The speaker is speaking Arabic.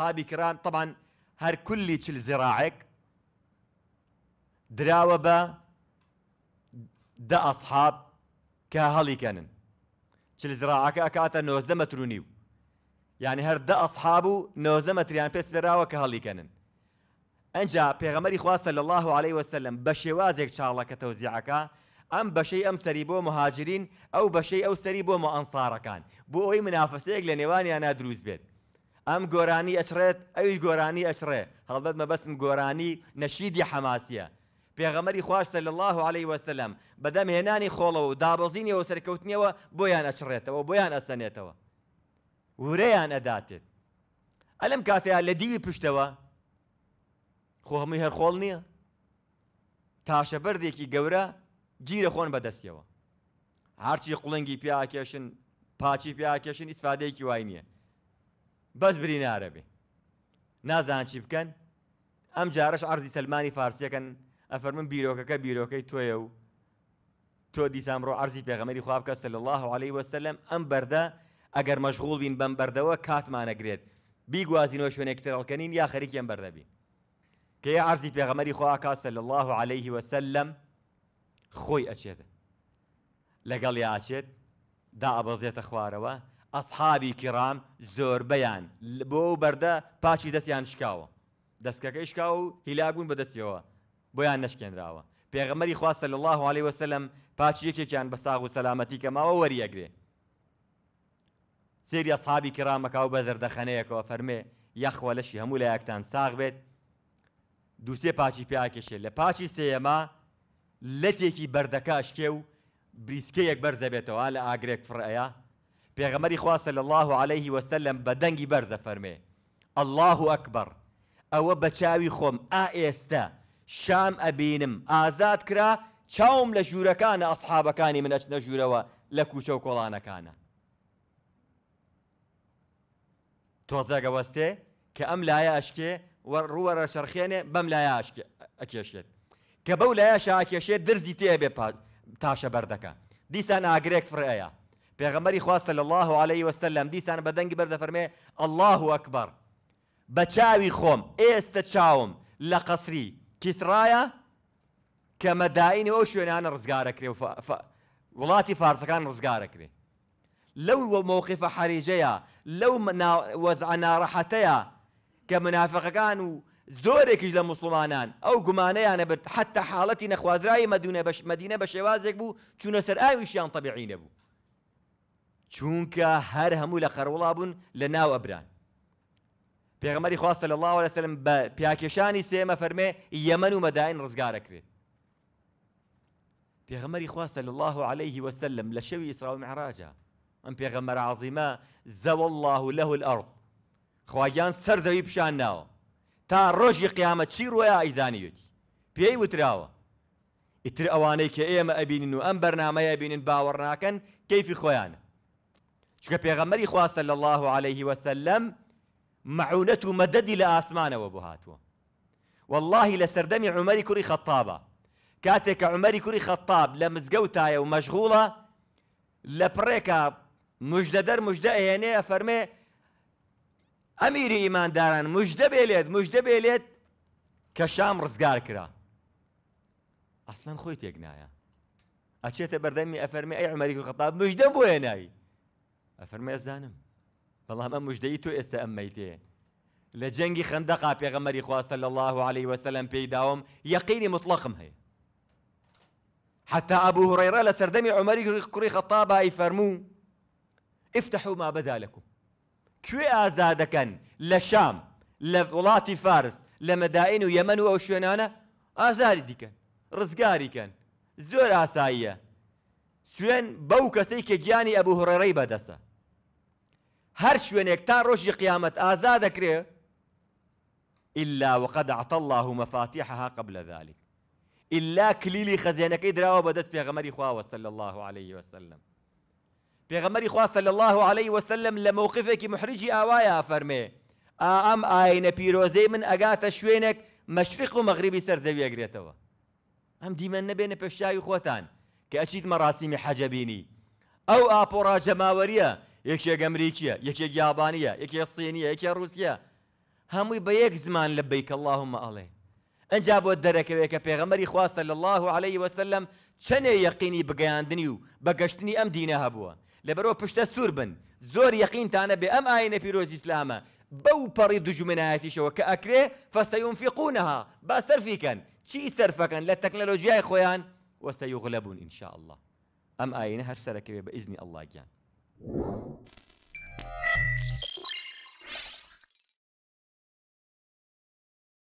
ئەسحابی کرام طبعاً هەر کولی چل زیراعێک دراوە بە دە ئەسحاب کە هەڵیکەنن چل زراعەکە ئەکاتە نۆزدە مەترونی و یعنی هەر دە ئەسحاب و نۆزدە مەتریان پێس پێراوە کە هەڵیکەنن ئەنجا پێغەمەری خواستە لە الله عليه وسلم بە شێوازێک چاڵەکە تەوزیعەکە ئەم بەشەی ئەم سەری بۆ مهاجرین ئەو بەشەی ئەو سەری بۆ مە ئەنسارەکان بۆ ئەوی منافەسەیەک لە نێوانیان نادروست بێت ئەم گۆرانی ئەچرێت ئەوی گۆرانی ئەچرێ هەڵبەت مەبەستم گۆرانی نەشیدی حەماسیە پێغەمەری خواشتە لە الله عليه وسلم بەدەمهێنانی خۆڵەوە و دابەزینیەوە سەرکەوتنیەوە بۆیان ئەچڕێتەوە بۆیان ئەسەنێتەوە ورەیان ئەداتێت ئەلم کاتەیە لە دیوی پشتەوە خۆ هەمووی هەرخۆڵ نییە تاشە بەردێکی گەورە گیرە خۆن بەدەستیەوە هەرچی قوڵنگی پیاکێشن پاچی پیاکێشن ئیسفادەیەکی وای نییە بەس برین عربی نازان چی بکەن ئەم جارش ئەرزی سلمانی فارسیەکەن ئەفەرمن بیرۆکەکە بیرۆکەی تۆیە و تۆ دیسامڕۆ ئەرزی پێغەمەری خوابکە سل الله عليه وسلم ئەم بەردە ئەگەر مەشغول بین بەم بەردەوە کاتمانەگرێت بیگوازینەوە شوێنێکترڕڵکەنین یا خەریکیان بەردەبین کە یە ئەرزی پێغەمەری خواکە سل الله عليه وسلم خۆی ئەچێت لەگەڵ یاچێت دا ئەبەزێتە خوارەوە ئەسحابی کرام زۆربەیان بۆ بەردە پاچی دەستیان شکاوە دەستکەکەی شکاو و هیلابوون بەدەستیەوە بۆیان نشکێنراوە پێغەمەری خواستە لە الله عليه وسلم پاچی یەکێکیان بە ساغ و سەلامەتی کەماوە وەریەگرێ سێری ئەسحابی کرامەکە و بە زەردەخەنەیەکەوە فەرمێ یەخوە لەشی هەموو لە یەکتان ساغ بێت دووسێ پاچی پێیاکێشێت لە پاچی سێەما لەتێکی بەردەکاشکێ و بریسکەیەک بەرزەبێتەوە لە ئاگرێک فڕەیە پێغەمەری خواستە لە الله عليه وسلم بە دەنگی بەرزە فەرمێ الله ئەکبەر ئەوە بە چاوی خۆم ئا ئێستا شام ئەبینم ئازاد کرا چاوم لە ژوورەکانە ئەسحابەکانی منەچ نەژوورەوە لە کوچە و کۆڵانەکانە تۆزەگەوەستێ کە ئەم لایە ئەشکێ ڕوەرە چرخێنێ بەم لایە ئەکێشێت کە بەو لایە شاکێشێ درزی تێ بێ تاشە بەردەکە دیسان ئاگرێک فرەیە پێغەمەری خواستە لە الله عليه وسلم دیسان بە دەنگی بەردە فەرمێ الله ئەکبەر بە چاوی خۆم ئێستا چاوم لە قەسری کیسرایە کە مەداینی ئەو وفا ڕزگارەکرێ و وڵاتی فارسەکان ڕزگارەکرێ لەو لو موقف لەو لو منا وزعنا منافقەکان و زۆرێکیش لە مسلمانان ئەو أو برد أنا حاڵەتی نەخوازرایی مەدونە مدينه بش مدينه شێوازێک بوو چونە اي شيء طبيعي نبو چونکە هر همو لە قەرەوڵا بوون لە ناو ئەبران پێغمەری خواستە لە الله لەسلم بە پیاکێشانی سێمە فەرمێ یەمەن و مەداین ڕزگارەکرێت پێغمەری خواستە لە الله علیه وسلم لە شەوی ئیسرا و معراج ام پیغمبر عظیما زو الله له الأرض خواجان سر سەردەوی پیشان ناوە تا ڕۆژی قیامت چی ڕۆیە پی پێی وتراوە اتر اوانی که ایم ئەبینن و ئەم برنامه بینن باورناکن کەیفی خۆیانە چکە پێغەمەری خواستە لە الله عليه وسلم معونەت و مەدەدی لە ئاسمانەوە بۆ والله واللهی لە سەردەمی عمەری کوری خەتابە کاتێککە عمەری کوری خەتاب لە مزگەوتایە و مەشغوڵە لە پڕێکە مژدەدەر مژدە ئەهێنەیە يعني فەرمێ ئەمیری ئیمانداران مژدە بێلێت مژدە بێلێت کە شام ڕزگار کرا ئەسلان خۆی تێکنایە ئەچێتە بەردەمی ئەفەرمی ئەی عمەری کوری خەتاب مژدە بۆ هێنایی أفرمي أزانم بەڵام ئەم مژدەی تۆ ئێستا ئەممەی تێ لە جەنگی خندەقا صلى الله عليه وسلم داوم يقيني مطلقم هي حتى أبو هريرة لسردمي عمر كري خطابة يفرمو افتحوا ما بدا لكم كوي أزادكا لشام لولاتي فارس لمدائن ويمن أو شوينانا ئازاری دیکەن ڕزگاریکەن زۆر ئاساییە سوێن بەو کەسەی کە گیانی ئەبوو هڕێڕەی هر شوێنێک تا ڕۆژی قیامەت ئازا دەکرێ إلا وقد أعطى الله مفاتيحها قبل ذلك إلا كليلي خزينك إدراوة بدت في غمري خواه صلى الله عليه وسلم في غمري خواه صلى الله عليه وسلم لموقفك محرجي آوايا فرمي آم ئاینە بيروزي من أغاتا شوينك مشرق و مەغریبی سەرزەوی أم ديما نبين نەبێنە پێشاوی خۆتان کە ئەچیت مەڕاستیمی حەجەبینی ئەو یەکێک ئەمریکیە یەکێک یابانە یەکێ سینیە یەکێ رووسیا هەمووی بە یەک زمان لە بیکەلهمە ئەڵێ ئەجا بۆ دەرەکەوێت کە پێغەمەری خواستە لە الله عليه وسلم چەنێ یەقینی بگەیاندنی و بەگەشتنی ئەم دینە هەبووە لەبەرەوە پشتە سوور بن زۆر یەقینتانە بێ ئەم ئاینە پیرۆزی ئسلامە بەو پەڕی دژمنایەتیشەوە کە ئەکرێ فەستەیونفیقونەها با سەرفیکەن چی سەرفەکەن لە تەکنەلۆژیای خۆیان وەسەیغلەبوون ئینشاء الله ئەم ئاینە هەر سەرەکەوێ بە ئیزنی ئەللاگیان Thank you.